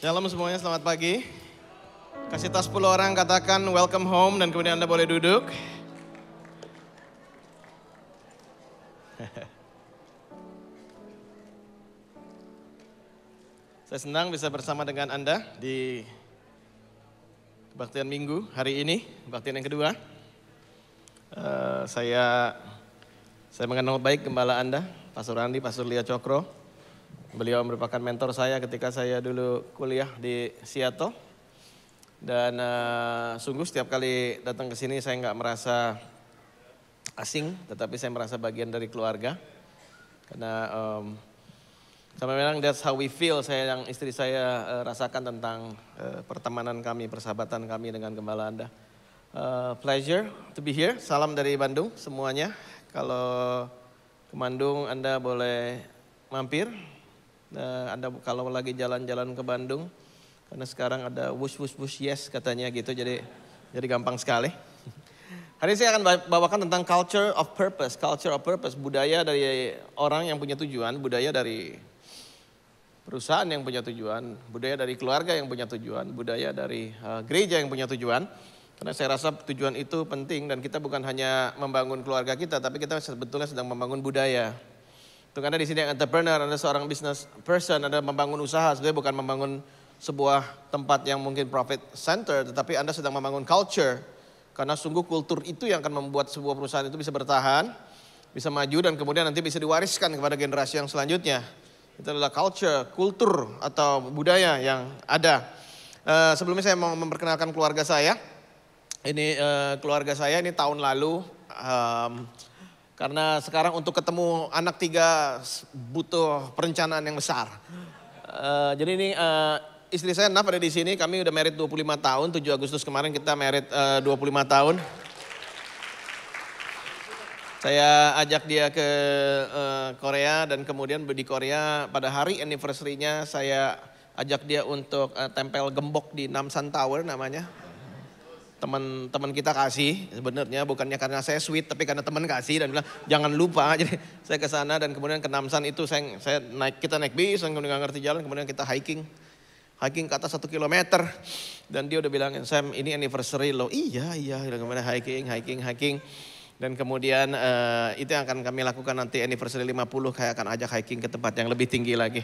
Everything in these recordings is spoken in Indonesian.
Dalam semuanya, selamat pagi. Kasih tas 10 orang katakan welcome home dan kemudian Anda boleh duduk. Saya senang bisa bersama dengan Anda di kebaktian minggu hari ini, kebaktian yang kedua. Uh, saya saya mengenal baik gembala Anda, Pastor Andi, Pastor Lia Cokro Beliau merupakan mentor saya ketika saya dulu kuliah di Seattle. Dan uh, sungguh setiap kali datang ke sini saya nggak merasa asing, tetapi saya merasa bagian dari keluarga. Karena um, sama memang that's how we feel, saya yang istri saya uh, rasakan tentang uh, pertemanan kami, persahabatan kami dengan Gembala Anda. Uh, pleasure to be here, salam dari Bandung semuanya. Kalau ke Bandung Anda boleh mampir, Eh, Anda kalau lagi jalan-jalan ke Bandung, karena sekarang ada wush wush wush yes katanya gitu, jadi jadi gampang sekali. Hari ini saya akan bawakan tentang culture of purpose, culture of purpose, budaya dari orang yang punya tujuan, budaya dari perusahaan yang punya tujuan, budaya dari keluarga yang punya tujuan, budaya dari uh, gereja yang punya tujuan. Karena saya rasa tujuan itu penting dan kita bukan hanya membangun keluarga kita, tapi kita sebetulnya sedang membangun budaya. Tuh, karena di sini yang entrepreneur, Anda seorang business person, Anda membangun usaha, sebenarnya bukan membangun sebuah tempat yang mungkin profit center, tetapi Anda sedang membangun culture. Karena sungguh kultur itu yang akan membuat sebuah perusahaan itu bisa bertahan, bisa maju dan kemudian nanti bisa diwariskan kepada generasi yang selanjutnya. Itu adalah culture, kultur atau budaya yang ada. Uh, sebelumnya saya mau memperkenalkan keluarga saya. Ini uh, keluarga saya ini tahun lalu um, karena sekarang untuk ketemu anak tiga butuh perencanaan yang besar. Uh, jadi ini uh, istri saya Naf ada di sini, kami udah merit 25 tahun, 7 Agustus kemarin kita merit eh, uh, 25 tahun. Saya ajak dia ke uh, Korea dan kemudian di Korea pada hari anniversary-nya saya ajak dia untuk uh, tempel gembok di Namsan Tower namanya teman-teman kita kasih sebenarnya bukannya karena saya sweet tapi karena teman kasih dan bilang jangan lupa jadi saya ke sana dan kemudian ke Namsan itu saya saya naik kita naik bis dan kemudian ngerti jalan kemudian kita hiking hiking ke atas satu kilometer dan dia udah bilangin Sam ini anniversary lo iya iya kemudian hiking hiking hiking dan kemudian uh, itu yang akan kami lakukan nanti anniversary 50 kayak akan ajak hiking ke tempat yang lebih tinggi lagi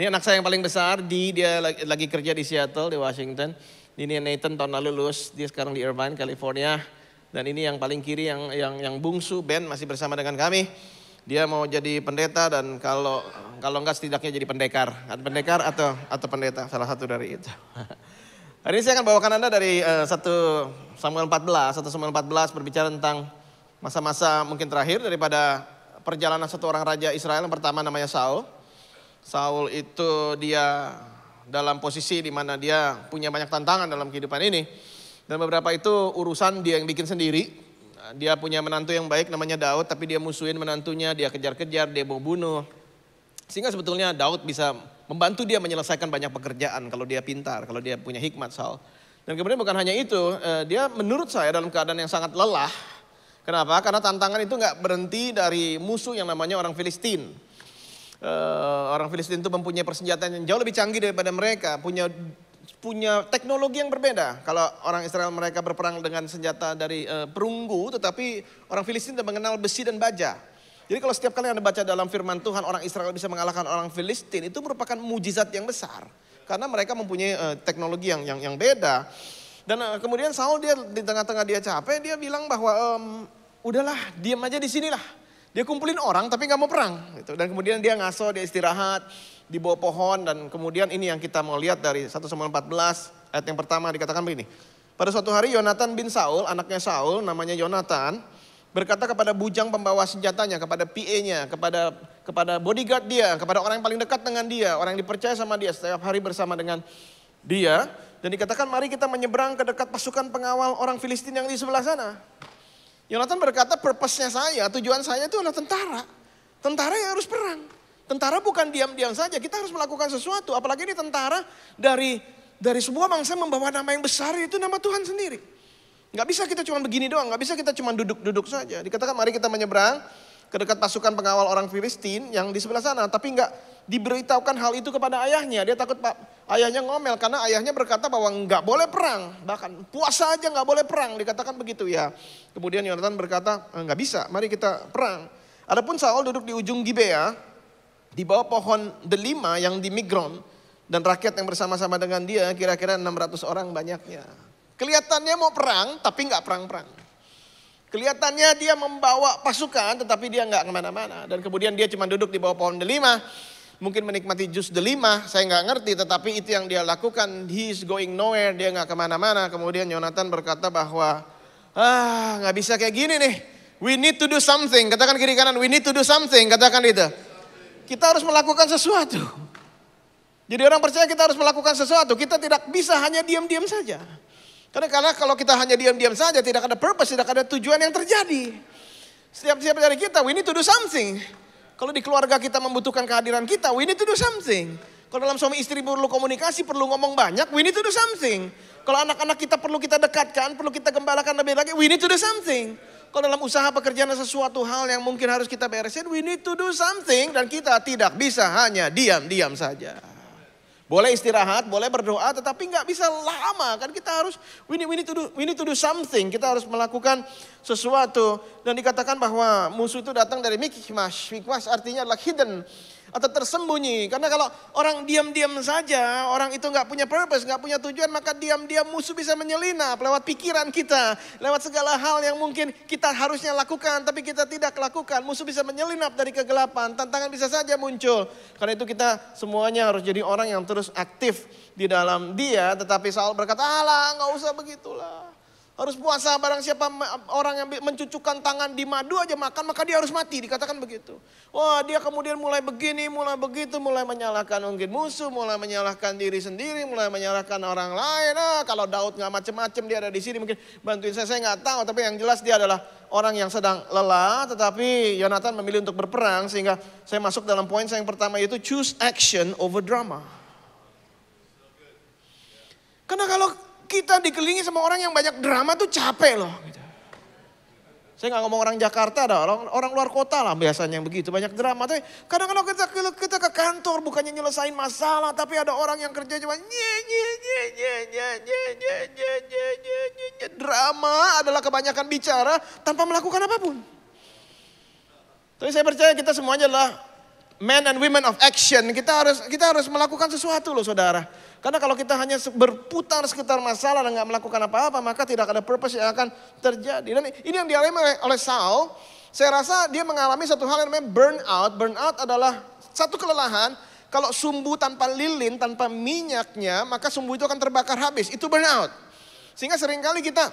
ini anak saya yang paling besar di dia lagi, lagi kerja di Seattle di Washington ini Nathan tahun lalu lulus, dia sekarang di Irvine, California. Dan ini yang paling kiri yang yang yang bungsu Ben masih bersama dengan kami. Dia mau jadi pendeta dan kalau kalau enggak setidaknya jadi pendekar. Pendekar atau atau pendeta salah satu dari itu. Hari ini saya akan bawakan Anda dari uh, eh, 1 Samuel 14, 1 Samuel 14 berbicara tentang masa-masa mungkin terakhir daripada perjalanan satu orang raja Israel yang pertama namanya Saul. Saul itu dia dalam posisi di mana dia punya banyak tantangan dalam kehidupan ini. Dan beberapa itu urusan dia yang bikin sendiri. Dia punya menantu yang baik namanya Daud, tapi dia musuhin menantunya, dia kejar-kejar, dia mau bunuh. Sehingga sebetulnya Daud bisa membantu dia menyelesaikan banyak pekerjaan kalau dia pintar, kalau dia punya hikmat Saul. Dan kemudian bukan hanya itu, eh, dia menurut saya dalam keadaan yang sangat lelah. Kenapa? Karena tantangan itu nggak berhenti dari musuh yang namanya orang Filistin uh, orang Filistin itu mempunyai persenjataan yang jauh lebih canggih daripada mereka, punya punya teknologi yang berbeda. Kalau orang Israel mereka berperang dengan senjata dari uh, perunggu, tetapi orang Filistin tidak mengenal besi dan baja. Jadi kalau setiap kali Anda baca dalam firman Tuhan orang Israel bisa mengalahkan orang Filistin, itu merupakan mujizat yang besar. Karena mereka mempunyai uh, teknologi yang, yang yang beda. Dan uh, kemudian Saul dia di tengah-tengah dia capek, dia bilang bahwa um, udahlah diam aja di sinilah. Dia kumpulin orang tapi nggak mau perang. Gitu. Dan kemudian dia ngaso, dia istirahat di bawah pohon. Dan kemudian ini yang kita mau lihat dari 1 Samuel 14 ayat yang pertama dikatakan begini. Pada suatu hari Yonatan bin Saul, anaknya Saul namanya Yonatan. Berkata kepada bujang pembawa senjatanya, kepada PA-nya, kepada kepada bodyguard dia, kepada orang yang paling dekat dengan dia, orang yang dipercaya sama dia, setiap hari bersama dengan dia. Dan dikatakan mari kita menyeberang ke dekat pasukan pengawal orang Filistin yang di sebelah sana. Yonatan berkata purpose-nya saya, tujuan saya itu adalah tentara. Tentara yang harus perang. Tentara bukan diam-diam saja, kita harus melakukan sesuatu. Apalagi ini tentara dari dari sebuah bangsa membawa nama yang besar itu nama Tuhan sendiri. Gak bisa kita cuma begini doang, gak bisa kita cuma duduk-duduk saja. Dikatakan mari kita menyeberang ke dekat pasukan pengawal orang Filistin yang di sebelah sana. Tapi nggak diberitahukan hal itu kepada ayahnya. Dia takut pak Ayahnya ngomel karena ayahnya berkata bahwa nggak boleh perang. Bahkan puasa aja nggak boleh perang. Dikatakan begitu ya. Kemudian Yonatan berkata eh, nggak bisa mari kita perang. Adapun Saul duduk di ujung Gibea. Di bawah pohon delima yang di Migron. Dan rakyat yang bersama-sama dengan dia kira-kira 600 orang banyaknya. Kelihatannya mau perang tapi nggak perang-perang. Kelihatannya dia membawa pasukan tetapi dia nggak kemana-mana. Dan kemudian dia cuma duduk di bawah pohon delima mungkin menikmati jus delima, saya nggak ngerti, tetapi itu yang dia lakukan. He's going nowhere, dia nggak kemana-mana. Kemudian Yonatan berkata bahwa, ah nggak bisa kayak gini nih. We need to do something. Katakan kiri kanan, we need to do something. Katakan itu. Kita harus melakukan sesuatu. Jadi orang percaya kita harus melakukan sesuatu. Kita tidak bisa hanya diam-diam saja. Karena, karena kalau kita hanya diam-diam saja, tidak ada purpose, tidak ada tujuan yang terjadi. Setiap-setiap dari kita, we need to do something. Kalau di keluarga kita membutuhkan kehadiran kita, we need to do something. Kalau dalam suami istri perlu komunikasi, perlu ngomong banyak, we need to do something. Kalau anak-anak kita perlu kita dekatkan, perlu kita gembalakan lebih lagi, we need to do something. Kalau dalam usaha pekerjaan sesuatu hal yang mungkin harus kita beresin, we need to do something. Dan kita tidak bisa hanya diam-diam saja. Boleh istirahat, boleh berdoa, tetapi nggak bisa lama. Kan kita harus, we need, we, need to do, we need to do something. Kita harus melakukan sesuatu. Dan dikatakan bahwa musuh itu datang dari mikmash. Mikmash artinya adalah hidden atau tersembunyi. Karena kalau orang diam-diam saja, orang itu nggak punya purpose, nggak punya tujuan, maka diam-diam musuh bisa menyelinap lewat pikiran kita, lewat segala hal yang mungkin kita harusnya lakukan, tapi kita tidak lakukan. Musuh bisa menyelinap dari kegelapan, tantangan bisa saja muncul. Karena itu kita semuanya harus jadi orang yang terus aktif di dalam dia, tetapi Saul berkata, Allah nggak usah begitulah harus puasa barang siapa orang yang mencucukkan tangan di madu aja makan maka dia harus mati dikatakan begitu. Wah dia kemudian mulai begini mulai begitu mulai menyalahkan mungkin musuh mulai menyalahkan diri sendiri mulai menyalahkan orang lain. Nah, kalau Daud nggak macem-macem dia ada di sini mungkin bantuin saya saya nggak tahu tapi yang jelas dia adalah orang yang sedang lelah tetapi Yonatan memilih untuk berperang sehingga saya masuk dalam poin saya yang pertama yaitu choose action over drama. Karena kalau kita dikelilingi sama orang yang banyak drama tuh capek loh. Saya nggak ngomong orang Jakarta, ada orang, orang luar kota lah biasanya yang begitu banyak drama. Tapi kadang kadang kita, kita ke kantor bukannya nyelesain masalah, tapi ada orang yang kerja cuma nye nye nye nye nye nye nye nye nye nye nye nye drama adalah kebanyakan bicara tanpa melakukan apapun. Tapi saya percaya kita semuanya adalah men and women of action. Kita harus kita harus melakukan sesuatu loh saudara. Karena kalau kita hanya berputar sekitar masalah dan nggak melakukan apa-apa, maka tidak ada purpose yang akan terjadi. Dan ini yang dialami oleh Saul. Saya rasa dia mengalami satu hal yang namanya burnout. Burnout adalah satu kelelahan. Kalau sumbu tanpa lilin, tanpa minyaknya, maka sumbu itu akan terbakar habis. Itu burnout. Sehingga seringkali kita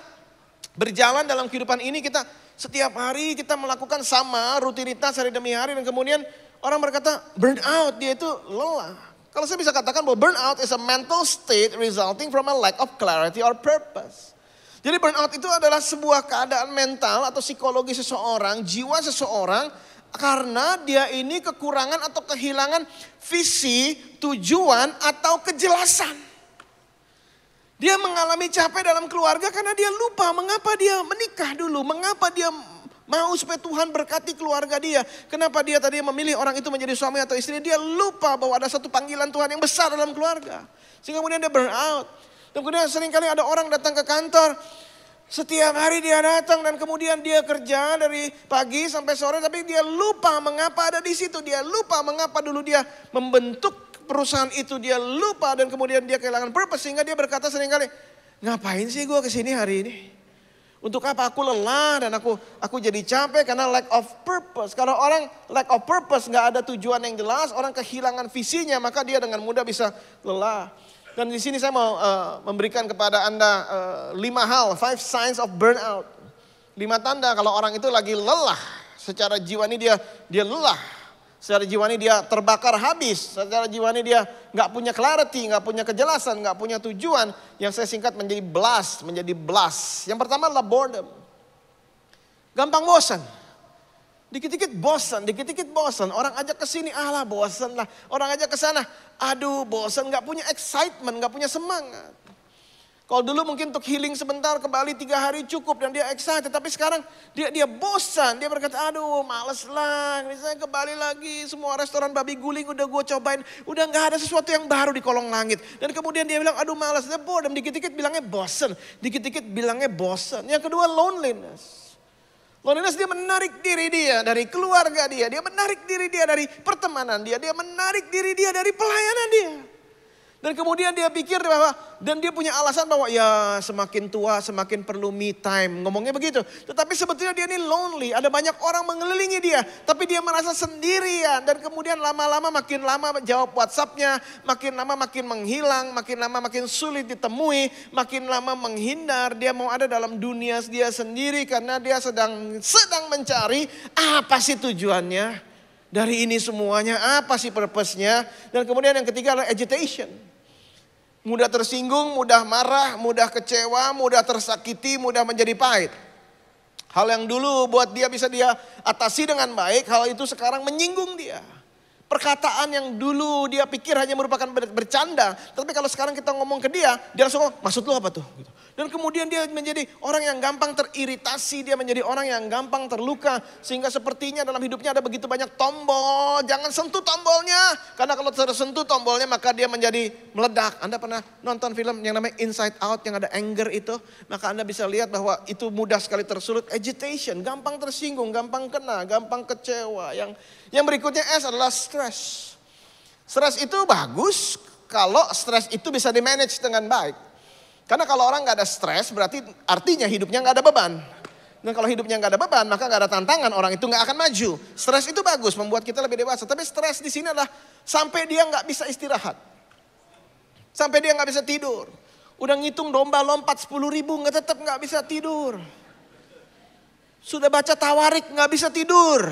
berjalan dalam kehidupan ini, kita setiap hari kita melakukan sama rutinitas hari demi hari. Dan kemudian orang berkata burnout, dia itu lelah. Kalau saya bisa katakan bahwa burnout is a mental state resulting from a lack of clarity or purpose. Jadi burnout itu adalah sebuah keadaan mental atau psikologi seseorang, jiwa seseorang karena dia ini kekurangan atau kehilangan visi, tujuan atau kejelasan. Dia mengalami capek dalam keluarga karena dia lupa mengapa dia menikah dulu, mengapa dia Mau supaya Tuhan berkati keluarga dia. Kenapa dia tadi memilih orang itu menjadi suami atau istri? Dia lupa bahwa ada satu panggilan Tuhan yang besar dalam keluarga. Sehingga kemudian dia burn out. Dan kemudian seringkali ada orang datang ke kantor. Setiap hari dia datang dan kemudian dia kerja dari pagi sampai sore. Tapi dia lupa mengapa ada di situ. Dia lupa mengapa dulu dia membentuk perusahaan itu. Dia lupa dan kemudian dia kehilangan purpose. Sehingga dia berkata seringkali, ngapain sih gue kesini hari ini? Untuk apa aku lelah dan aku aku jadi capek karena lack of purpose. Kalau orang lack of purpose nggak ada tujuan yang jelas, orang kehilangan visinya maka dia dengan mudah bisa lelah. Dan di sini saya mau uh, memberikan kepada anda uh, lima hal, five signs of burnout. Lima tanda kalau orang itu lagi lelah secara jiwa ini dia dia lelah Secara jiwani dia terbakar habis. Secara jiwani dia nggak punya clarity, nggak punya kejelasan, nggak punya tujuan. Yang saya singkat menjadi blast, menjadi blast. Yang pertama adalah boredom. Gampang bosan. Dikit-dikit bosan, dikit-dikit bosan. Orang ajak ke sini, alah bosan lah. Orang ajak ke sana, aduh bosan, nggak punya excitement, nggak punya semangat. Kalau dulu mungkin untuk healing sebentar kembali tiga hari cukup dan dia excited. Tapi sekarang dia dia bosan. Dia berkata aduh males lah. Misalnya kembali lagi semua restoran babi guling udah gue cobain. Udah gak ada sesuatu yang baru di kolong langit. Dan kemudian dia bilang aduh males. Dia boredom dikit-dikit bilangnya bosan, Dikit-dikit bilangnya bosan. Yang kedua loneliness. Loneliness dia menarik diri dia dari keluarga dia. Dia menarik diri dia dari pertemanan dia. Dia menarik diri dia dari pelayanan dia. Dan kemudian dia pikir bahwa dan dia punya alasan bahwa ya semakin tua semakin perlu me time. Ngomongnya begitu. Tetapi sebetulnya dia ini lonely. Ada banyak orang mengelilingi dia. Tapi dia merasa sendirian. Dan kemudian lama-lama makin lama jawab Whatsappnya. Makin lama makin menghilang. Makin lama makin sulit ditemui. Makin lama menghindar. Dia mau ada dalam dunia dia sendiri. Karena dia sedang sedang mencari apa sih tujuannya. Dari ini semuanya apa sih purpose-nya? Dan kemudian yang ketiga adalah agitation. Mudah tersinggung, mudah marah, mudah kecewa, mudah tersakiti, mudah menjadi pahit. Hal yang dulu buat dia bisa dia atasi dengan baik, hal itu sekarang menyinggung dia. Perkataan yang dulu dia pikir hanya merupakan bercanda, tapi kalau sekarang kita ngomong ke dia, dia langsung ngomong, maksud lu apa tuh? Gitu. Dan kemudian dia menjadi orang yang gampang teriritasi, dia menjadi orang yang gampang terluka. Sehingga sepertinya dalam hidupnya ada begitu banyak tombol. Jangan sentuh tombolnya. Karena kalau tersentuh tombolnya maka dia menjadi meledak. Anda pernah nonton film yang namanya Inside Out yang ada anger itu. Maka Anda bisa lihat bahwa itu mudah sekali tersulut. Agitation, gampang tersinggung, gampang kena, gampang kecewa. Yang, yang berikutnya S adalah stress. Stres itu bagus kalau stres itu bisa di-manage dengan baik. Karena kalau orang nggak ada stres berarti artinya hidupnya nggak ada beban. Dan kalau hidupnya nggak ada beban maka nggak ada tantangan orang itu nggak akan maju. Stres itu bagus membuat kita lebih dewasa. Tapi stres di sini adalah sampai dia nggak bisa istirahat. Sampai dia nggak bisa tidur. Udah ngitung domba lompat 10 ribu nggak tetap nggak bisa tidur. Sudah baca tawarik nggak bisa tidur.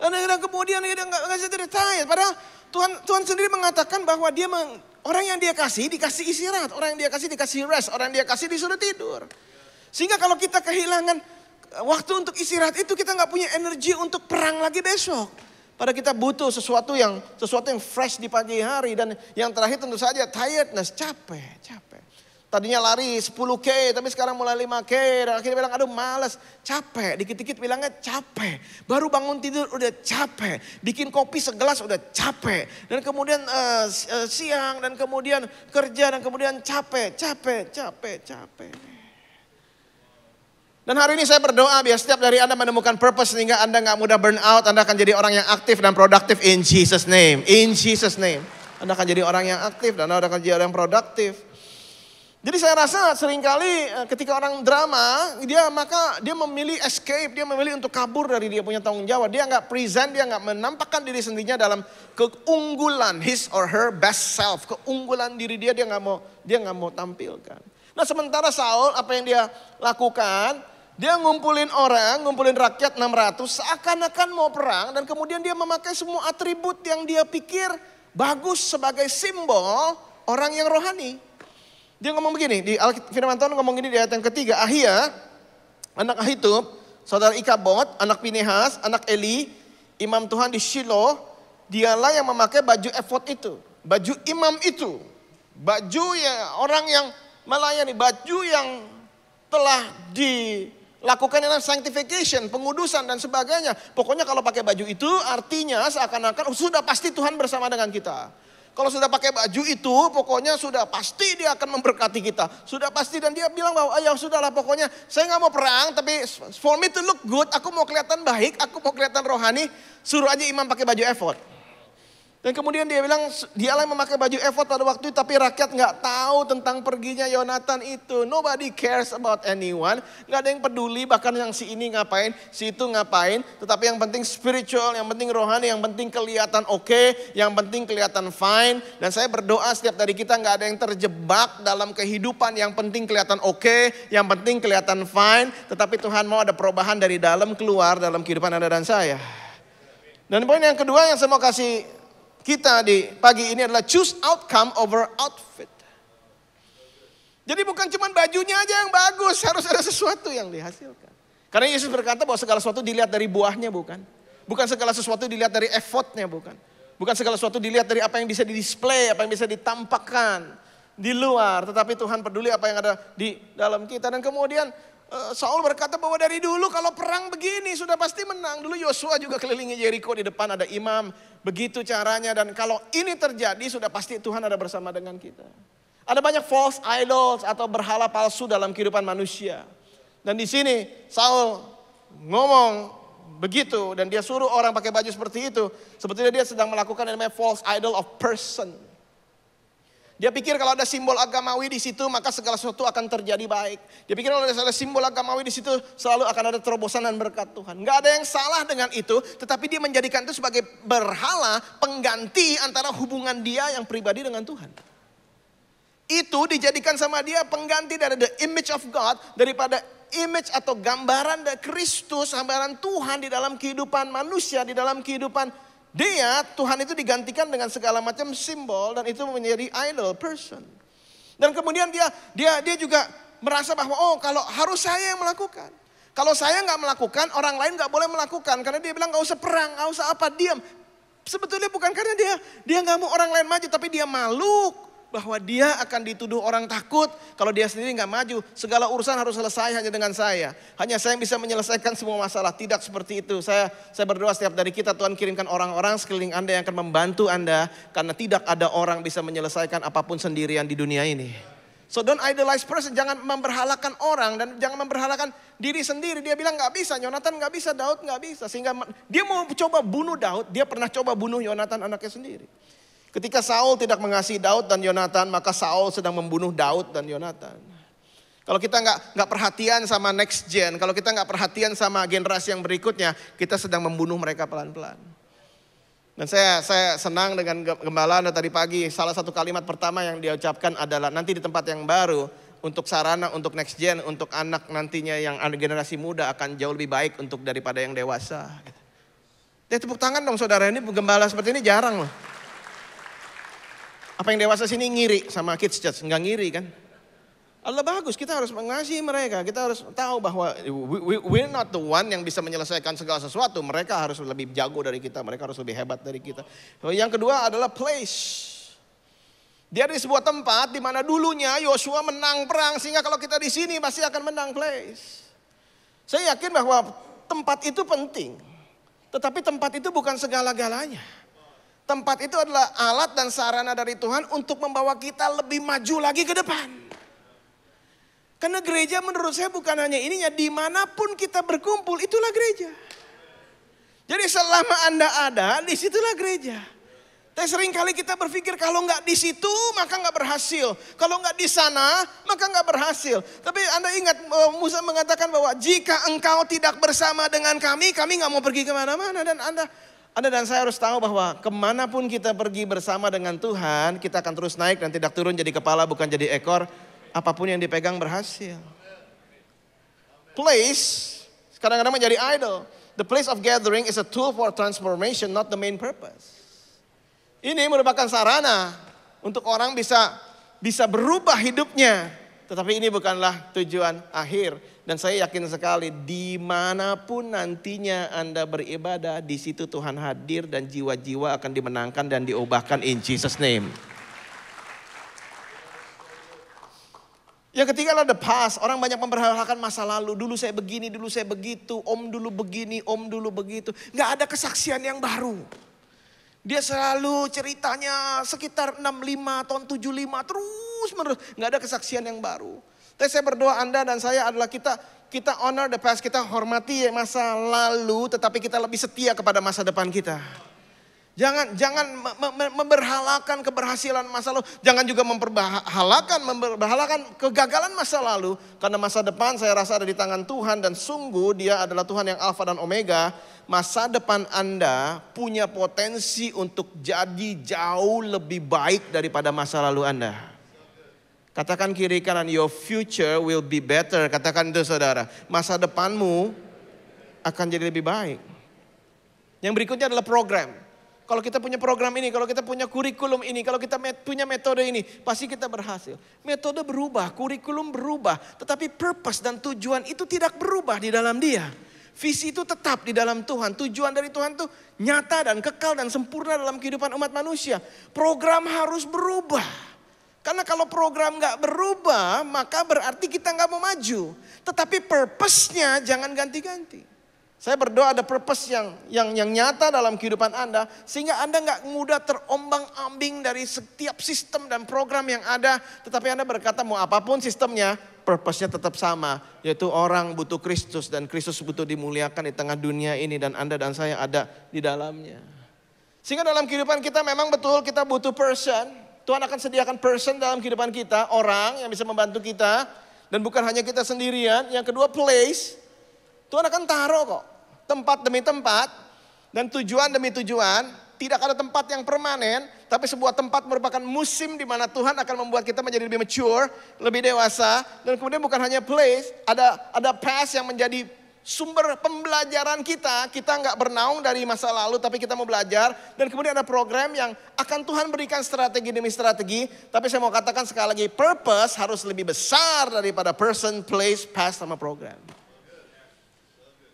Dan kemudian dia nggak bisa tidur. Padahal Tuhan Tuhan sendiri mengatakan bahwa dia meng, Orang yang dia kasih dikasih istirahat, orang yang dia kasih dikasih rest, orang yang dia kasih disuruh tidur. Sehingga kalau kita kehilangan waktu untuk istirahat itu kita nggak punya energi untuk perang lagi besok. Pada kita butuh sesuatu yang sesuatu yang fresh di pagi hari dan yang terakhir tentu saja tiredness, capek, capek. Tadinya lari 10K tapi sekarang mulai 5K. Dan akhirnya bilang aduh males, capek. Dikit-dikit bilangnya capek. Baru bangun tidur udah capek. Bikin kopi segelas udah capek. Dan kemudian uh, siang dan kemudian kerja dan kemudian capek, capek, capek, capek. Dan hari ini saya berdoa biar setiap dari Anda menemukan purpose sehingga Anda nggak mudah burn out. Anda akan jadi orang yang aktif dan produktif in Jesus name. In Jesus name. Anda akan jadi orang yang aktif dan Anda akan jadi orang yang produktif. Jadi saya rasa seringkali eh, ketika orang drama, dia maka dia memilih escape, dia memilih untuk kabur dari dia punya tanggung jawab. Dia nggak present, dia nggak menampakkan diri sendirinya dalam keunggulan his or her best self, keunggulan diri dia dia nggak mau dia nggak mau tampilkan. Nah sementara Saul apa yang dia lakukan, dia ngumpulin orang, ngumpulin rakyat 600 seakan-akan mau perang dan kemudian dia memakai semua atribut yang dia pikir bagus sebagai simbol orang yang rohani. Dia ngomong begini, di firman Tuhan ngomong gini di ayat yang ketiga. Ahia, anak Ahitub, saudara Ikabot, anak Pinehas, anak Eli, imam Tuhan di Shiloh, dialah yang memakai baju efod itu. Baju imam itu. Baju ya, orang yang melayani, baju yang telah dilakukan dengan sanctification, pengudusan dan sebagainya. Pokoknya kalau pakai baju itu artinya seakan-akan oh, sudah pasti Tuhan bersama dengan kita. Kalau sudah pakai baju itu pokoknya sudah pasti dia akan memberkati kita. Sudah pasti dan dia bilang bahwa ya sudahlah pokoknya saya nggak mau perang tapi for me to look good, aku mau kelihatan baik, aku mau kelihatan rohani, suruh aja imam pakai baju effort. Dan kemudian dia bilang dialah yang memakai baju efod pada waktu itu tapi rakyat nggak tahu tentang perginya Yonatan itu. Nobody cares about anyone. Nggak ada yang peduli bahkan yang si ini ngapain, si itu ngapain. Tetapi yang penting spiritual, yang penting rohani, yang penting kelihatan oke, okay, yang penting kelihatan fine. Dan saya berdoa setiap dari kita nggak ada yang terjebak dalam kehidupan yang penting kelihatan oke, okay, yang penting kelihatan fine. Tetapi Tuhan mau ada perubahan dari dalam keluar dalam kehidupan Anda dan saya. Dan poin yang kedua yang saya mau kasih kita di pagi ini adalah choose outcome over outfit. Jadi bukan cuma bajunya aja yang bagus, harus ada sesuatu yang dihasilkan. Karena Yesus berkata bahwa segala sesuatu dilihat dari buahnya bukan. Bukan segala sesuatu dilihat dari effortnya bukan. Bukan segala sesuatu dilihat dari apa yang bisa didisplay, apa yang bisa ditampakkan di luar. Tetapi Tuhan peduli apa yang ada di dalam kita. Dan kemudian Eh, Saul berkata bahwa dari dulu kalau perang begini sudah pasti menang. Dulu Yosua juga kelilingi Jericho di depan ada imam. Begitu caranya dan kalau ini terjadi sudah pasti Tuhan ada bersama dengan kita. Ada banyak false idols atau berhala palsu dalam kehidupan manusia. Dan di sini Saul ngomong begitu dan dia suruh orang pakai baju seperti itu. Sebetulnya dia sedang melakukan yang namanya false idol of person. Dia pikir kalau ada simbol agamawi di situ maka segala sesuatu akan terjadi baik. Dia pikir kalau ada simbol agamawi di situ selalu akan ada terobosan dan berkat Tuhan. Gak ada yang salah dengan itu, tetapi dia menjadikan itu sebagai berhala pengganti antara hubungan dia yang pribadi dengan Tuhan. Itu dijadikan sama dia pengganti dari the image of God daripada image atau gambaran dari Kristus, gambaran Tuhan di dalam kehidupan manusia, di dalam kehidupan dia, Tuhan itu digantikan dengan segala macam simbol dan itu menjadi idol person. Dan kemudian dia dia dia juga merasa bahwa oh kalau harus saya yang melakukan. Kalau saya nggak melakukan, orang lain nggak boleh melakukan karena dia bilang nggak usah perang, nggak usah apa, diam. Sebetulnya bukan karena dia dia nggak mau orang lain maju, tapi dia malu bahwa dia akan dituduh orang takut kalau dia sendiri nggak maju. Segala urusan harus selesai hanya dengan saya. Hanya saya yang bisa menyelesaikan semua masalah. Tidak seperti itu. Saya saya berdoa setiap dari kita Tuhan kirimkan orang-orang sekeliling Anda yang akan membantu Anda karena tidak ada orang bisa menyelesaikan apapun sendirian di dunia ini. So don't idolize person, jangan memperhalakan orang dan jangan memperhalakan diri sendiri. Dia bilang nggak bisa, Yonatan nggak bisa, Daud nggak bisa. Sehingga dia mau coba bunuh Daud, dia pernah coba bunuh Yonatan anaknya sendiri. Ketika Saul tidak mengasihi Daud dan Yonatan, maka Saul sedang membunuh Daud dan Yonatan. Kalau kita nggak nggak perhatian sama next gen, kalau kita nggak perhatian sama generasi yang berikutnya, kita sedang membunuh mereka pelan-pelan. Dan saya saya senang dengan gembala Anda tadi pagi. Salah satu kalimat pertama yang dia ucapkan adalah nanti di tempat yang baru untuk sarana untuk next gen untuk anak nantinya yang generasi muda akan jauh lebih baik untuk daripada yang dewasa. Dia tepuk tangan dong saudara ini gembala seperti ini jarang loh. Apa yang dewasa sini ngiri sama kids church? Enggak ngiri kan? Allah bagus, kita harus mengasihi mereka. Kita harus tahu bahwa we, we're not the one yang bisa menyelesaikan segala sesuatu. Mereka harus lebih jago dari kita, mereka harus lebih hebat dari kita. Yang kedua adalah place. Dia di sebuah tempat di mana dulunya Yosua menang perang sehingga kalau kita di sini pasti akan menang place. Saya yakin bahwa tempat itu penting. Tetapi tempat itu bukan segala-galanya. Tempat itu adalah alat dan sarana dari Tuhan untuk membawa kita lebih maju lagi ke depan. Karena gereja menurut saya bukan hanya ininya, dimanapun kita berkumpul itulah gereja. Jadi selama Anda ada, disitulah gereja. Tapi sering kali kita berpikir kalau nggak di situ maka nggak berhasil. Kalau nggak di sana maka nggak berhasil. Tapi Anda ingat eh, Musa mengatakan bahwa jika engkau tidak bersama dengan kami, kami nggak mau pergi kemana-mana. Dan Anda anda dan saya harus tahu bahwa kemanapun kita pergi bersama dengan Tuhan, kita akan terus naik dan tidak turun jadi kepala bukan jadi ekor. Apapun yang dipegang berhasil. Place sekarang kadang menjadi idol. The place of gathering is a tool for transformation, not the main purpose. Ini merupakan sarana untuk orang bisa bisa berubah hidupnya tetapi ini bukanlah tujuan akhir. Dan saya yakin sekali dimanapun nantinya Anda beribadah, di situ Tuhan hadir dan jiwa-jiwa akan dimenangkan dan diubahkan in Jesus name. Yang ketiga adalah the past. Orang banyak memperhalakan masa lalu. Dulu saya begini, dulu saya begitu. Om dulu begini, om dulu begitu. Gak ada kesaksian yang baru. Dia selalu ceritanya sekitar 65 tahun 75 terus terus menerus, nggak ada kesaksian yang baru. Tapi saya berdoa Anda dan saya adalah kita kita honor the past, kita hormati masa lalu, tetapi kita lebih setia kepada masa depan kita. Jangan jangan memperhalakan keberhasilan masa lalu, jangan juga memperhalakan memperhalakan kegagalan masa lalu karena masa depan saya rasa ada di tangan Tuhan dan sungguh Dia adalah Tuhan yang alfa dan omega. Masa depan Anda punya potensi untuk jadi jauh lebih baik daripada masa lalu Anda. Katakan kiri kanan, your future will be better. Katakan itu saudara, masa depanmu akan jadi lebih baik. Yang berikutnya adalah program. Kalau kita punya program ini, kalau kita punya kurikulum ini, kalau kita met, punya metode ini, pasti kita berhasil. Metode berubah, kurikulum berubah, tetapi purpose dan tujuan itu tidak berubah di dalam dia. Visi itu tetap di dalam Tuhan. Tujuan dari Tuhan itu nyata dan kekal dan sempurna dalam kehidupan umat manusia. Program harus berubah. Karena kalau program nggak berubah, maka berarti kita nggak mau maju. Tetapi purpose-nya jangan ganti-ganti. Saya berdoa ada purpose yang yang yang nyata dalam kehidupan Anda sehingga Anda nggak mudah terombang-ambing dari setiap sistem dan program yang ada, tetapi Anda berkata mau apapun sistemnya, purpose-nya tetap sama, yaitu orang butuh Kristus dan Kristus butuh dimuliakan di tengah dunia ini dan Anda dan saya ada di dalamnya. Sehingga dalam kehidupan kita memang betul kita butuh person, Tuhan akan sediakan person dalam kehidupan kita, orang yang bisa membantu kita. Dan bukan hanya kita sendirian. Yang kedua place. Tuhan akan taruh kok. Tempat demi tempat. Dan tujuan demi tujuan. Tidak ada tempat yang permanen. Tapi sebuah tempat merupakan musim di mana Tuhan akan membuat kita menjadi lebih mature. Lebih dewasa. Dan kemudian bukan hanya place. Ada ada past yang menjadi sumber pembelajaran kita. Kita nggak bernaung dari masa lalu tapi kita mau belajar. Dan kemudian ada program yang akan Tuhan berikan strategi demi strategi. Tapi saya mau katakan sekali lagi purpose harus lebih besar daripada person, place, past sama program.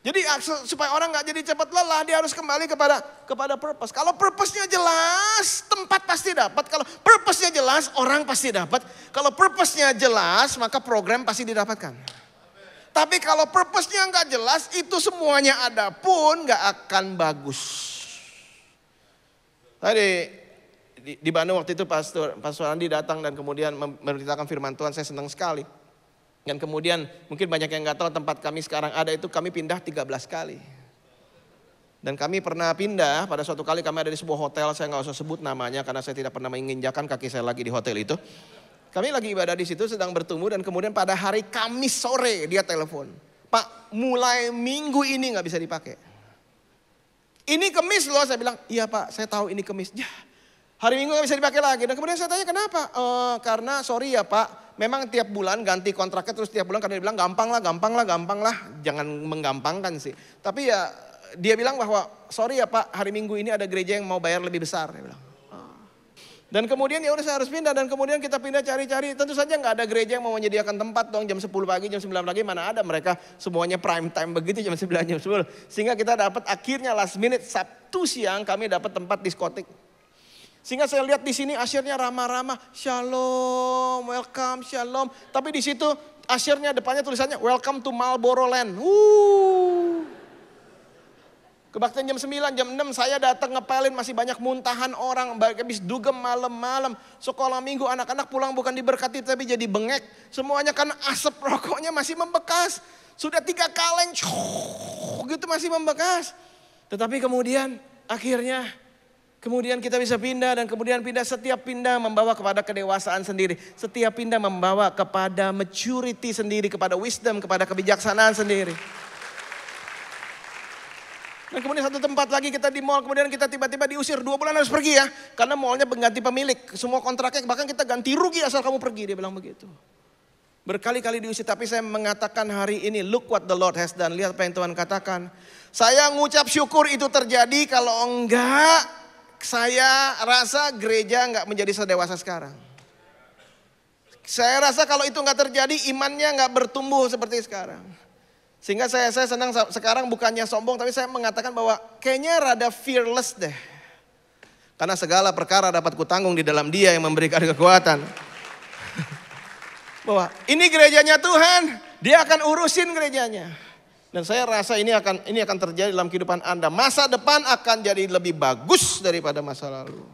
Jadi ah, supaya orang nggak jadi cepat lelah, dia harus kembali kepada kepada purpose. Kalau purpose-nya jelas, tempat pasti dapat. Kalau purpose-nya jelas, orang pasti dapat. Kalau purpose-nya jelas, maka program pasti didapatkan. Tapi kalau purpose-nya nggak jelas, itu semuanya ada pun nggak akan bagus. Tadi di, di Bandung waktu itu Pastor, Pastor Andi datang dan kemudian memberitakan firman Tuhan, saya senang sekali. Dan kemudian mungkin banyak yang nggak tahu tempat kami sekarang ada itu kami pindah 13 kali. Dan kami pernah pindah pada suatu kali kami ada di sebuah hotel, saya nggak usah sebut namanya karena saya tidak pernah menginjakan kaki saya lagi di hotel itu. Kami lagi ibadah di situ sedang bertumbuh dan kemudian pada hari Kamis sore dia telepon. Pak mulai minggu ini nggak bisa dipakai. Ini kemis loh saya bilang iya pak saya tahu ini kemis. Ya, hari minggu nggak bisa dipakai lagi. Dan kemudian saya tanya kenapa? E, karena sorry ya pak memang tiap bulan ganti kontraknya terus tiap bulan karena dia bilang gampang lah gampang lah gampang lah. Jangan menggampangkan sih. Tapi ya dia bilang bahwa sorry ya pak hari minggu ini ada gereja yang mau bayar lebih besar. Dia bilang dan kemudian ya udah saya harus pindah dan kemudian kita pindah cari-cari. Tentu saja nggak ada gereja yang mau menyediakan tempat dong jam 10 pagi, jam 9 pagi mana ada mereka semuanya prime time begitu jam 9 jam 10. Sehingga kita dapat akhirnya last minute Sabtu siang kami dapat tempat diskotik. Sehingga saya lihat di sini asyirnya ramah-ramah, shalom, welcome, shalom. Tapi di situ asyirnya depannya tulisannya welcome to Marlboro Land. Wuh. Kebaktian jam 9, jam 6 saya datang ngepelin masih banyak muntahan orang. Habis dugem malam-malam. Sekolah minggu anak-anak pulang bukan diberkati tapi jadi bengek. Semuanya kan asap rokoknya masih membekas. Sudah tiga kaleng gitu masih membekas. Tetapi kemudian akhirnya kemudian kita bisa pindah dan kemudian pindah setiap pindah membawa kepada kedewasaan sendiri. Setiap pindah membawa kepada maturity sendiri, kepada wisdom, kepada kebijaksanaan sendiri. Dan kemudian satu tempat lagi kita di mall, kemudian kita tiba-tiba diusir. Dua bulan harus pergi ya. Karena mallnya pengganti pemilik. Semua kontraknya bahkan kita ganti rugi asal kamu pergi. Dia bilang begitu. Berkali-kali diusir. Tapi saya mengatakan hari ini, look what the Lord has done. Lihat apa yang Tuhan katakan. Saya ngucap syukur itu terjadi. Kalau enggak, saya rasa gereja enggak menjadi sedewasa sekarang. Saya rasa kalau itu enggak terjadi, imannya enggak bertumbuh seperti sekarang. Sehingga saya saya senang sekarang bukannya sombong tapi saya mengatakan bahwa kayaknya rada fearless deh. Karena segala perkara dapat kutanggung di dalam dia yang memberikan kekuatan. bahwa ini gerejanya Tuhan, dia akan urusin gerejanya. Dan saya rasa ini akan ini akan terjadi dalam kehidupan Anda. Masa depan akan jadi lebih bagus daripada masa lalu.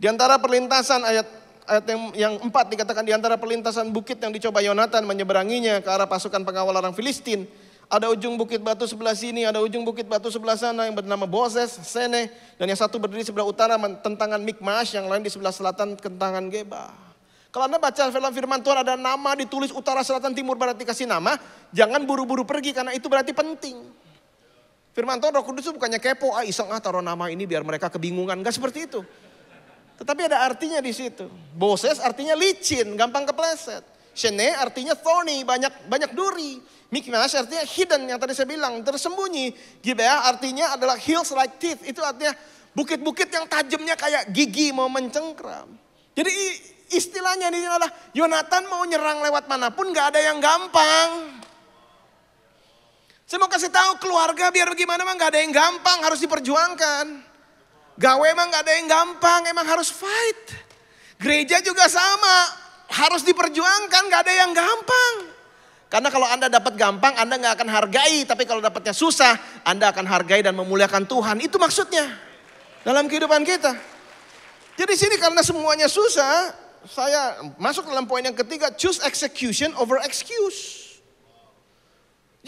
Di antara perlintasan ayat ayat yang, yang empat dikatakan di antara perlintasan bukit yang dicoba Yonatan menyeberanginya ke arah pasukan pengawal orang Filistin. Ada ujung bukit batu sebelah sini, ada ujung bukit batu sebelah sana yang bernama Bozes, Sene. Dan yang satu berdiri sebelah utara tentangan Mikmas, yang lain di sebelah selatan tentangan Geba. Kalau Anda baca film firman Tuhan ada nama ditulis utara, selatan, timur, barat dikasih nama. Jangan buru-buru pergi karena itu berarti penting. Firman Tuhan Roh Kudus itu bukannya kepo, ah iseng ah taruh nama ini biar mereka kebingungan. Enggak seperti itu. Tetapi ada artinya di situ. Boses artinya licin, gampang kepleset. Shene artinya thorny, banyak banyak duri. Mikmash artinya hidden yang tadi saya bilang, tersembunyi. Gibeah artinya adalah hills like teeth. Itu artinya bukit-bukit yang tajamnya kayak gigi mau mencengkram. Jadi istilahnya ini adalah Yonatan mau nyerang lewat manapun gak ada yang gampang. Saya mau kasih tahu keluarga biar bagaimana mah gak ada yang gampang harus diperjuangkan. Gawe emang gak ada yang gampang, emang harus fight. Gereja juga sama, harus diperjuangkan, gak ada yang gampang. Karena kalau Anda dapat gampang, Anda gak akan hargai. Tapi kalau dapatnya susah, Anda akan hargai dan memuliakan Tuhan. Itu maksudnya dalam kehidupan kita. Jadi sini karena semuanya susah, saya masuk dalam poin yang ketiga, choose execution over excuse.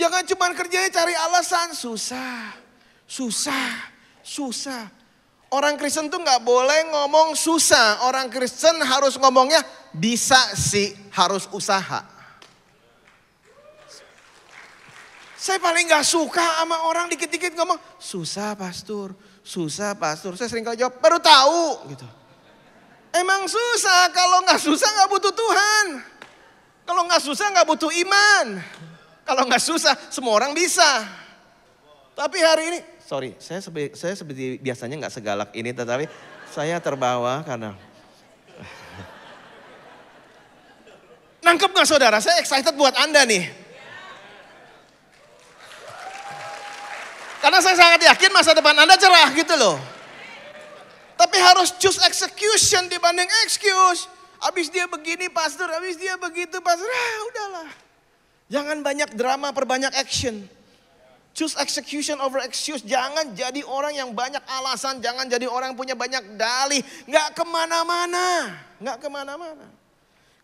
Jangan cuma kerjanya cari alasan, susah, susah, susah. Orang Kristen tuh nggak boleh ngomong susah. Orang Kristen harus ngomongnya bisa sih, harus usaha. Saya paling nggak suka sama orang dikit-dikit ngomong susah pastor, susah pastor. Saya sering kali jawab baru tahu gitu. Emang susah kalau nggak susah nggak butuh Tuhan. Kalau nggak susah nggak butuh iman. Kalau nggak susah semua orang bisa. Tapi hari ini sorry, saya seperti, saya seperti biasanya nggak segalak ini, tetapi saya terbawa karena. Nangkep nggak saudara? Saya excited buat anda nih. Karena saya sangat yakin masa depan anda cerah gitu loh. Tapi harus choose execution dibanding excuse. Abis dia begini pastor, abis dia begitu pastor, ah udahlah. Jangan banyak drama, perbanyak action. Choose execution over excuse. Jangan jadi orang yang banyak alasan. Jangan jadi orang yang punya banyak dalih. Gak kemana-mana. Gak kemana-mana.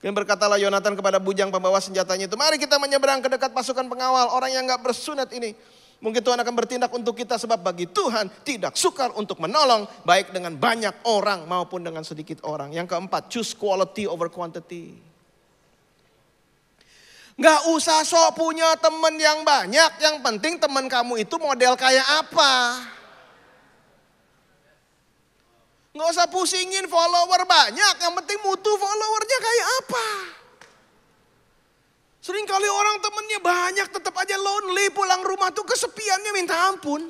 Kemudian berkatalah Yonatan kepada bujang pembawa senjatanya itu. Mari kita menyeberang ke dekat pasukan pengawal. Orang yang gak bersunat ini. Mungkin Tuhan akan bertindak untuk kita sebab bagi Tuhan tidak sukar untuk menolong. Baik dengan banyak orang maupun dengan sedikit orang. Yang keempat, choose quality over quantity. Gak usah sok punya temen yang banyak. Yang penting temen kamu itu model kayak apa. nggak usah pusingin follower banyak. Yang penting mutu followernya kayak apa. sering kali orang temennya banyak tetap aja lonely. Pulang rumah tuh kesepiannya minta ampun.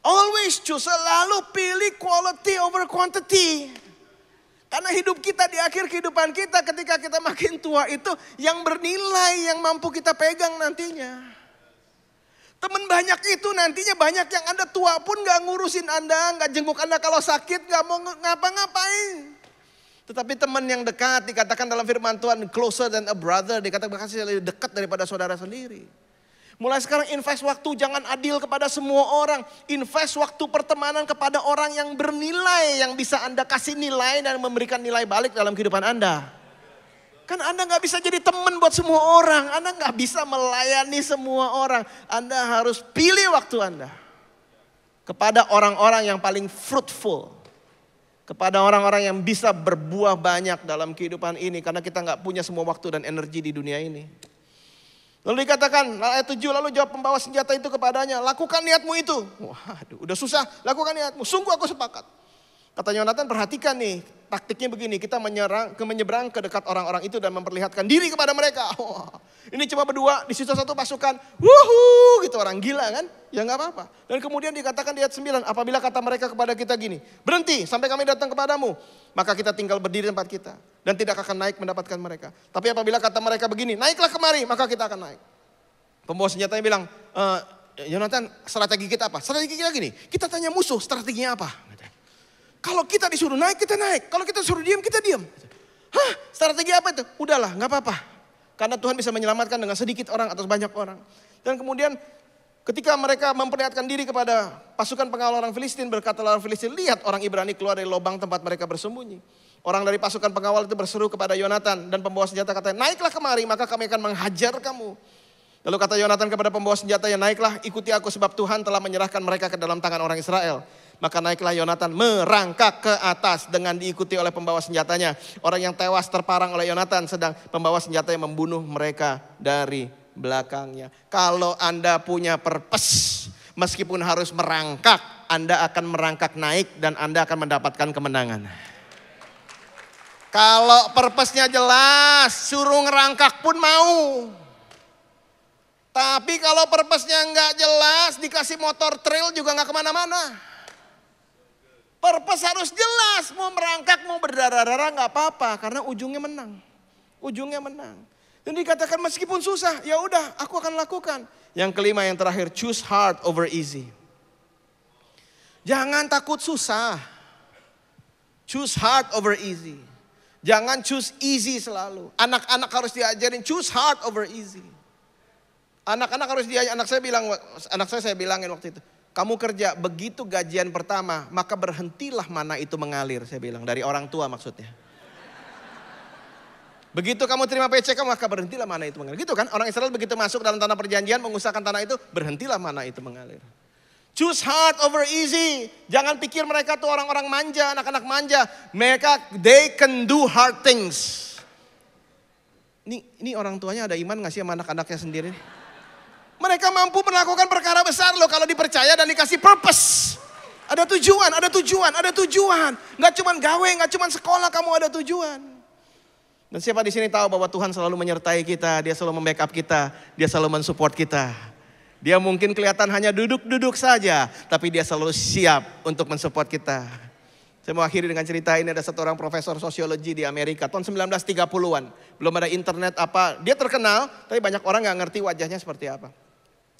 Always choose, selalu pilih quality over quantity. Karena hidup kita di akhir kehidupan kita ketika kita makin tua itu yang bernilai yang mampu kita pegang nantinya. Teman banyak itu nantinya banyak yang Anda tua pun gak ngurusin Anda, gak jenguk Anda kalau sakit, gak mau ngapa-ngapain. Tetapi teman yang dekat dikatakan dalam firman Tuhan closer than a brother, dikatakan bahkan lebih dekat daripada saudara sendiri. Mulai sekarang invest waktu jangan adil kepada semua orang. Invest waktu pertemanan kepada orang yang bernilai, yang bisa Anda kasih nilai dan memberikan nilai balik dalam kehidupan Anda. Kan Anda nggak bisa jadi teman buat semua orang. Anda nggak bisa melayani semua orang. Anda harus pilih waktu Anda. Kepada orang-orang yang paling fruitful. Kepada orang-orang yang bisa berbuah banyak dalam kehidupan ini. Karena kita nggak punya semua waktu dan energi di dunia ini. Lalu dikatakan ayat 7 lalu jawab pembawa senjata itu kepadanya, "Lakukan niatmu itu." Waduh, udah susah, lakukan niatmu. Sungguh aku sepakat. katanya Yonatan, perhatikan nih, taktiknya begini, kita menyerang, ke menyeberang ke dekat orang-orang itu dan memperlihatkan diri kepada mereka. Oh, ini cuma berdua, di situ satu pasukan, wuhu, gitu orang gila kan? Ya nggak apa-apa. Dan kemudian dikatakan di ayat 9, apabila kata mereka kepada kita gini, berhenti sampai kami datang kepadamu, maka kita tinggal berdiri di tempat kita dan tidak akan naik mendapatkan mereka. Tapi apabila kata mereka begini, naiklah kemari, maka kita akan naik. Pembawa senjatanya bilang, e, Yonatan, strategi kita apa? Strategi kita gini, kita tanya musuh strateginya apa. Kalau kita disuruh naik, kita naik. Kalau kita disuruh diam, kita diam. Hah, strategi apa itu? Udahlah, nggak apa-apa. Karena Tuhan bisa menyelamatkan dengan sedikit orang atau banyak orang. Dan kemudian ketika mereka memperlihatkan diri kepada pasukan pengawal orang Filistin, berkata orang Filistin, lihat orang Ibrani keluar dari lubang tempat mereka bersembunyi. Orang dari pasukan pengawal itu berseru kepada Yonatan dan pembawa senjata katanya, naiklah kemari maka kami akan menghajar kamu. Lalu kata Yonatan kepada pembawa senjata, ya naiklah ikuti aku sebab Tuhan telah menyerahkan mereka ke dalam tangan orang Israel. Maka naiklah Yonatan merangkak ke atas dengan diikuti oleh pembawa senjatanya. Orang yang tewas terparang oleh Yonatan sedang pembawa senjata yang membunuh mereka dari belakangnya. Kalau Anda punya perpes, meskipun harus merangkak, Anda akan merangkak naik dan Anda akan mendapatkan kemenangan. Kalau perpesnya jelas, suruh ngerangkak pun mau. Tapi kalau perpesnya nggak jelas, dikasih motor trail juga nggak kemana-mana. Purpose harus jelas, mau merangkak, mau berdarah-darah nggak apa-apa karena ujungnya menang. Ujungnya menang. Dan dikatakan meskipun susah, ya udah aku akan lakukan. Yang kelima yang terakhir, choose hard over easy. Jangan takut susah. Choose hard over easy. Jangan choose easy selalu. Anak-anak harus diajarin choose hard over easy. Anak-anak harus diajarin. Anak saya bilang, anak saya saya bilangin waktu itu kamu kerja begitu gajian pertama, maka berhentilah mana itu mengalir, saya bilang dari orang tua maksudnya. Begitu kamu terima PCK maka berhentilah mana itu mengalir. Gitu kan? Orang Israel begitu masuk dalam tanah perjanjian mengusahakan tanah itu, berhentilah mana itu mengalir. Choose hard over easy. Jangan pikir mereka tuh orang-orang manja, anak-anak manja. Mereka they can do hard things. Ini, ini orang tuanya ada iman nggak sih sama anak-anaknya sendiri? Nih? Mereka mampu melakukan perkara besar loh kalau dipercaya dan dikasih purpose. Ada tujuan, ada tujuan, ada tujuan. Gak cuman gawe, gak cuman sekolah, kamu ada tujuan. Dan siapa di sini tahu bahwa Tuhan selalu menyertai kita, Dia selalu membackup kita, Dia selalu mensupport kita. Dia mungkin kelihatan hanya duduk-duduk saja, tapi Dia selalu siap untuk mensupport kita. Saya mau akhiri dengan cerita ini ada satu orang profesor sosiologi di Amerika tahun 1930-an. Belum ada internet apa, dia terkenal, tapi banyak orang nggak ngerti wajahnya seperti apa.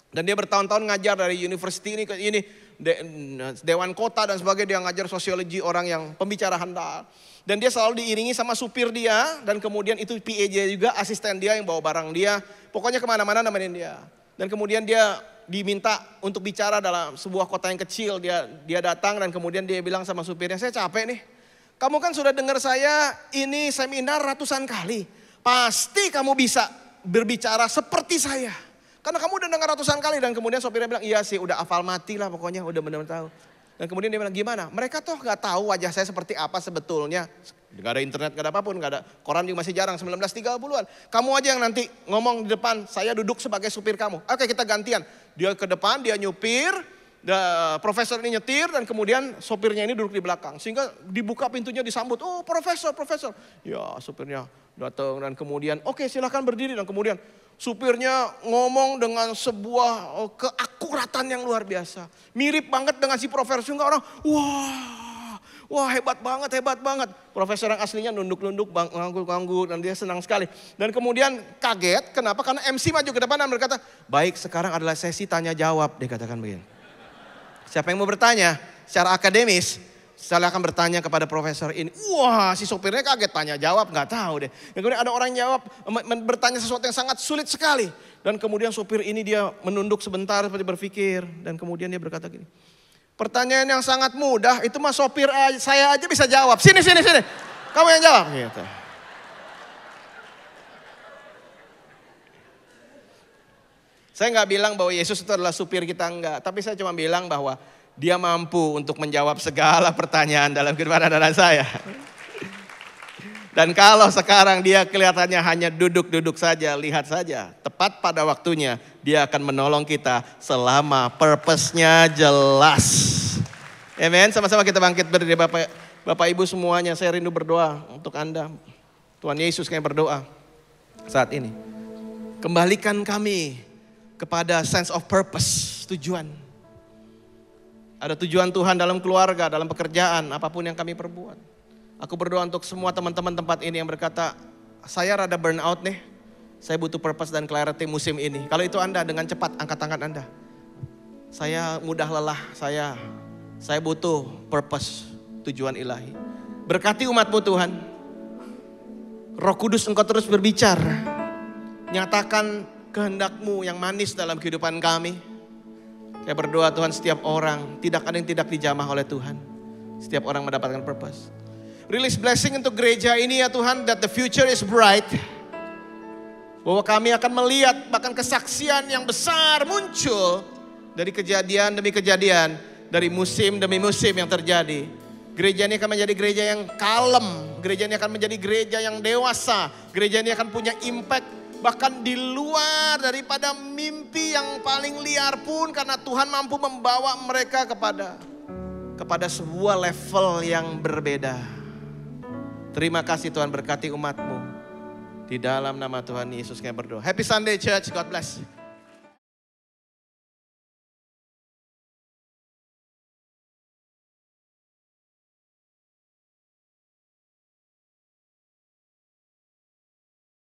Dan dia bertahun-tahun ngajar dari universiti ini ke ini, de, mm, dewan kota dan sebagainya. Dia ngajar sosiologi orang yang pembicara handal. Dan dia selalu diiringi sama supir dia. Dan kemudian itu PAJ juga, asisten dia yang bawa barang dia. Pokoknya kemana-mana nemenin dia. Dan kemudian dia diminta untuk bicara dalam sebuah kota yang kecil. Dia dia datang dan kemudian dia bilang sama supirnya, saya capek nih. Kamu kan sudah dengar saya ini seminar ratusan kali. Pasti kamu bisa berbicara seperti saya. Karena kamu udah dengar ratusan kali dan kemudian sopirnya bilang, iya sih udah afal mati lah pokoknya udah benar-benar tahu. Dan kemudian dia bilang, gimana? Mereka toh nggak tahu wajah saya seperti apa sebetulnya. Gak ada internet, gak ada apapun, nggak ada koran juga masih jarang, 1930-an. Kamu aja yang nanti ngomong di depan, saya duduk sebagai supir kamu. Oke kita gantian, dia ke depan, dia nyupir, profesor ini nyetir dan kemudian sopirnya ini duduk di belakang. Sehingga dibuka pintunya disambut, oh profesor, profesor. Ya sopirnya datang dan kemudian oke okay, silahkan berdiri dan kemudian supirnya ngomong dengan sebuah eh, keakuratan yang luar biasa. Mirip banget dengan si profesor nggak orang wah wah hebat banget hebat banget. Profesor yang aslinya nunduk-nunduk ngangguk-ngangguk dan dia senang sekali. Dan kemudian kaget kenapa karena MC maju ke depan dan berkata baik sekarang adalah sesi tanya jawab dia katakan begini. Siapa yang mau bertanya secara akademis saya akan bertanya kepada profesor ini. Wah, si sopirnya kaget tanya jawab nggak tahu deh. Dan kemudian ada orang jawab bertanya sesuatu yang sangat sulit sekali. Dan kemudian sopir ini dia menunduk sebentar seperti berpikir dan kemudian dia berkata gini. Pertanyaan yang sangat mudah itu mah sopir aja, saya aja bisa jawab. Sini sini sini. Kamu yang jawab gitu. Saya nggak bilang bahwa Yesus itu adalah supir kita enggak, tapi saya cuma bilang bahwa dia mampu untuk menjawab segala pertanyaan dalam kehidupan anak-anak saya. Dan kalau sekarang dia kelihatannya hanya duduk-duduk saja, lihat saja. Tepat pada waktunya dia akan menolong kita selama purpose-nya jelas. Amen. Sama-sama kita bangkit berdiri Bapak, Bapak Ibu semuanya. Saya rindu berdoa untuk Anda. Tuhan Yesus kami berdoa saat ini. Kembalikan kami kepada sense of purpose, tujuan. Ada tujuan Tuhan dalam keluarga, dalam pekerjaan, apapun yang kami perbuat. Aku berdoa untuk semua teman-teman tempat ini yang berkata, saya rada burn out nih, saya butuh purpose dan clarity musim ini. Kalau itu Anda, dengan cepat angkat tangan Anda. Saya mudah lelah, saya saya butuh purpose, tujuan ilahi. Berkati umatmu Tuhan. Roh Kudus engkau terus berbicara. Nyatakan kehendakmu yang manis dalam kehidupan kami saya berdoa Tuhan setiap orang, tidak ada yang tidak dijamah oleh Tuhan. Setiap orang mendapatkan purpose. Release blessing untuk gereja ini ya Tuhan, that the future is bright. Bahwa kami akan melihat bahkan kesaksian yang besar muncul dari kejadian demi kejadian, dari musim demi musim yang terjadi. Gereja ini akan menjadi gereja yang kalem, gereja ini akan menjadi gereja yang dewasa, gereja ini akan punya impact bahkan di luar daripada mimpi yang paling liar pun karena Tuhan mampu membawa mereka kepada kepada sebuah level yang berbeda. Terima kasih Tuhan berkati umatmu. Di dalam nama Tuhan Yesus kami berdoa. Happy Sunday Church. God bless.